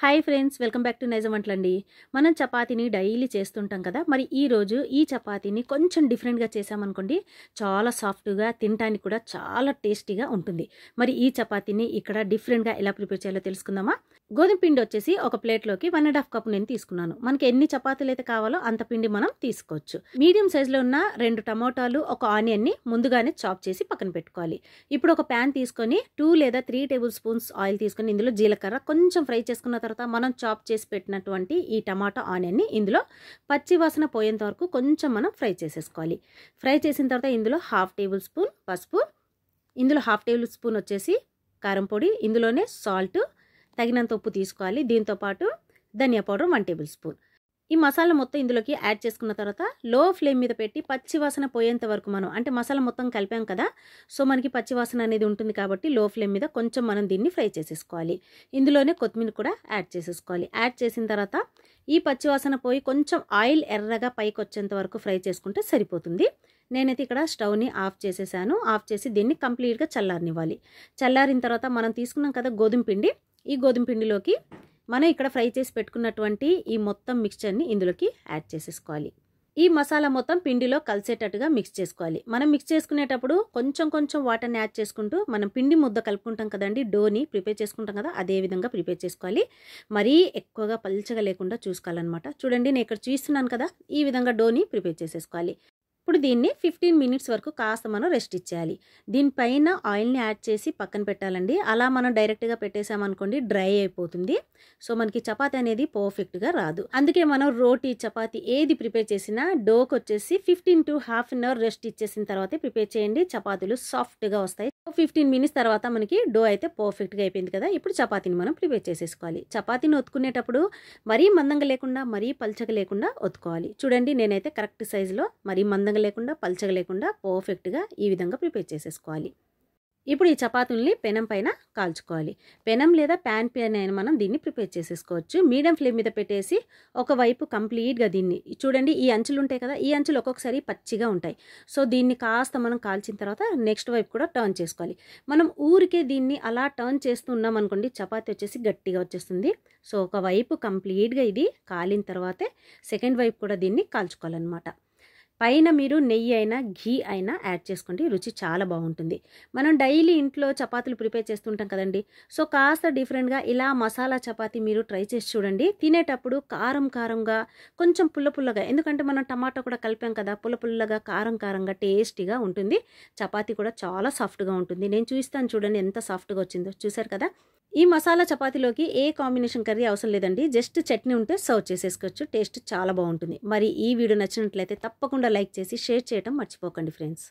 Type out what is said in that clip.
hi friends welcome back to Nizam అండి మనం చపాతీని daily చేస్తుంటాం కదా మరి ఈరోజు ఈ చపాతీని కొంచెం డిఫరెంట్గా చేసామనుకోండి చాలా సాఫ్ట్గా తినడానికి కూడా చాలా టేస్టీగా ఉంటుంది మరి ఈ చపాతీని ఇక్కడ డిఫరెంట్గా ఎలా ప్రిపేర్ చేయాలో తెలుసుకుందామా గోధుమ పిండి వచ్చేసి ఒక ప్లేట్లోకి వన్ అండ్ హాఫ్ కప్ నేను తీసుకున్నాను మనకి ఎన్ని చపాతీలు అయితే కావాలో అంత పిండి మనం తీసుకోవచ్చు మీడియం సైజులో ఉన్న రెండు టమోటాలు ఒక ఆనియన్ని ముందుగానే చాప్ చేసి పక్కన పెట్టుకోవాలి ఇప్పుడు ఒక ప్యాన్ తీసుకొని టూ లేదా త్రీ టేబుల్ స్పూన్స్ ఆయిల్ తీసుకొని ఇందులో జీలకర్ర కొంచెం ఫ్రై చేసుకున్న తర్వాత మనం చాప్ చేసి పెట్టినటువంటి ఈ టమాటా ఆనియన్ని ఇందులో పచ్చి వాసన పోయేంత వరకు కొంచెం మనం ఫ్రై చేసేసుకోవాలి ఫ్రై చేసిన తర్వాత ఇందులో హాఫ్ టేబుల్ స్పూన్ పసుపు ఇందులో హాఫ్ టేబుల్ స్పూన్ వచ్చేసి కారం పొడి ఇందులోనే సాల్ట్ తగినంత ఉప్పు తీసుకోవాలి దీంతోపాటు ధనియా పౌడర్ వన్ టేబుల్ స్పూన్ ఈ మసాలా మొత్తం ఇందులోకి యాడ్ చేసుకున్న తర్వాత లో ఫ్లేమ్ మీద పెట్టి పచ్చివాసన పోయేంత వరకు మనం అంటే మసాలా మొత్తం కలిపాం కదా సో మనకి పచ్చివాసన అనేది ఉంటుంది కాబట్టి లో ఫ్లేమ్ మీద కొంచెం మనం దీన్ని ఫ్రై చేసేసుకోవాలి ఇందులోనే కొత్తిమీర కూడా యాడ్ చేసేసుకోవాలి యాడ్ చేసిన తర్వాత ఈ పచ్చివాసన పోయి కొంచెం ఆయిల్ ఎర్రగా పైకి వచ్చేంత వరకు ఫ్రై చేసుకుంటే సరిపోతుంది నేనైతే ఇక్కడ స్టవ్ని ఆఫ్ చేసేసాను ఆఫ్ చేసి దీన్ని కంప్లీట్గా చల్లారనివ్వాలి చల్లారిన తర్వాత మనం తీసుకున్నాం కదా గోధుమ పిండి ఈ గోధుమ పిండిలోకి మనం ఇక్కడ ఫ్రై చేసి పెట్టుకున్నటువంటి ఈ మొత్తం మిక్స్చర్ని ఇందులోకి యాడ్ చేసేసుకోవాలి ఈ మసాలా మొత్తం పిండిలో కలిసేటట్టుగా మిక్స్ చేసుకోవాలి మనం మిక్స్ చేసుకునేటప్పుడు కొంచెం కొంచెం వాటర్ని యాడ్ చేసుకుంటూ మనం పిండి ముద్ద కలుపుకుంటాం కదండి డోని ప్రిపేర్ చేసుకుంటాం కదా అదే విధంగా ప్రిపేర్ చేసుకోవాలి మరీ ఎక్కువగా పల్చగా లేకుండా చూసుకోవాలన్నమాట చూడండి నేను ఇక్కడ చూస్తున్నాను కదా ఈ విధంగా డోని ప్రిపేర్ చేసేసుకోవాలి ఇప్పుడు దీన్ని ఫిఫ్టీన్ మినిట్స్ వరకు కాస్త మనం రెస్ట్ ఇచ్చేయాలి దీనిపైన ఆయిల్ని యాడ్ చేసి పక్కన పెట్టాలండి అలా మనం డైరెక్ట్గా పెట్టేసామనుకోండి డ్రై అయిపోతుంది సో మనకి చపాతి అనేది పర్ఫెక్ట్గా రాదు అందుకే మనం రోటీ చపాతి ఏది ప్రిపేర్ చేసినా డోకి వచ్చేసి fifteen to half an hour rest ఇచ్చేసిన తర్వాత ప్రిపేర్ చేయండి చపాతీలు సాఫ్ట్గా వస్తాయి ఫిఫ్టీన్ మినిట్స్ తర్వాత మనకి డో అయితే పర్ఫెక్ట్గా అయిపోయింది కదా ఇప్పుడు చపాతీని మనం ప్రిపేర్ చేసేసుకోవాలి చపాతీని ఒత్తుకునేటప్పుడు మరీ మందంగా లేకుండా మరీ పల్చగా లేకుండా ఒత్తుకోవాలి చూడండి నేనైతే కరెక్ట్ సైజులో మరీ మందంగా సన్నగా లేకుండా పల్చగా లేకుండా పర్ఫెక్ట్గా ఈ విధంగా ప్రిపేర్ చేసేసుకోవాలి ఇప్పుడు ఈ చపాతీల్ని పెనం పైన కాల్చుకోవాలి పెనం లేదా ప్యాన్ పైన మనం దీన్ని ప్రిపేర్ చేసేసుకోవచ్చు మీడియం ఫ్లేమ్ మీద పెట్టేసి ఒకవైపు కంప్లీట్గా దీన్ని చూడండి ఈ అంచులు ఉంటాయి కదా ఈ అంచులు ఒక్కొక్కసారి పచ్చిగా ఉంటాయి సో దీన్ని కాస్త మనం కాల్చిన తర్వాత నెక్స్ట్ వైపు కూడా టర్న్ చేసుకోవాలి మనం ఊరికే దీన్ని అలా టర్న్ చేస్తున్నాం అనుకోండి చపాతి వచ్చేసి గట్టిగా వచ్చేస్తుంది సో ఒకవైపు కంప్లీట్గా ఇది కాలిన తర్వాతే సెకండ్ వైపు కూడా దీన్ని కాల్చుకోవాలన్నమాట పైన మీరు నెయ్యి అయినా ఘీ అయినా యాడ్ చేసుకోండి రుచి చాలా బాగుంటుంది మనం డైలీ ఇంట్లో చపాతీలు ప్రిపేర్ చేస్తుంటాం కదండి సో కాస్త డిఫరెంట్గా ఇలా మసాలా చపాతీ మీరు ట్రై చేసి చూడండి తినేటప్పుడు కారం కారంగా కొంచెం పుల్ల పుల్లగా ఎందుకంటే మనం టమాటా కూడా కలిపాం కదా పుల్ల పుల్లగా కారం కారంగా టేస్టీగా ఉంటుంది చపాతీ కూడా చాలా సాఫ్ట్గా ఉంటుంది నేను చూస్తాను చూడండి ఎంత సాఫ్ట్గా వచ్చిందో చూసారు కదా ఈ మసాలా చపాతీలోకి ఏ కాంబినేషన్ కర్రీ అవసరం లేదండి జస్ట్ చట్నీ ఉంటే సర్వ్ చేసేసుకోవచ్చు టేస్ట్ చాలా బాగుంటుంది మరి ఈ వీడియో నచ్చినట్లయితే తప్పకుండా లైక్ చేసి షేర్ చేయడం మర్చిపోకండి ఫ్రెండ్స్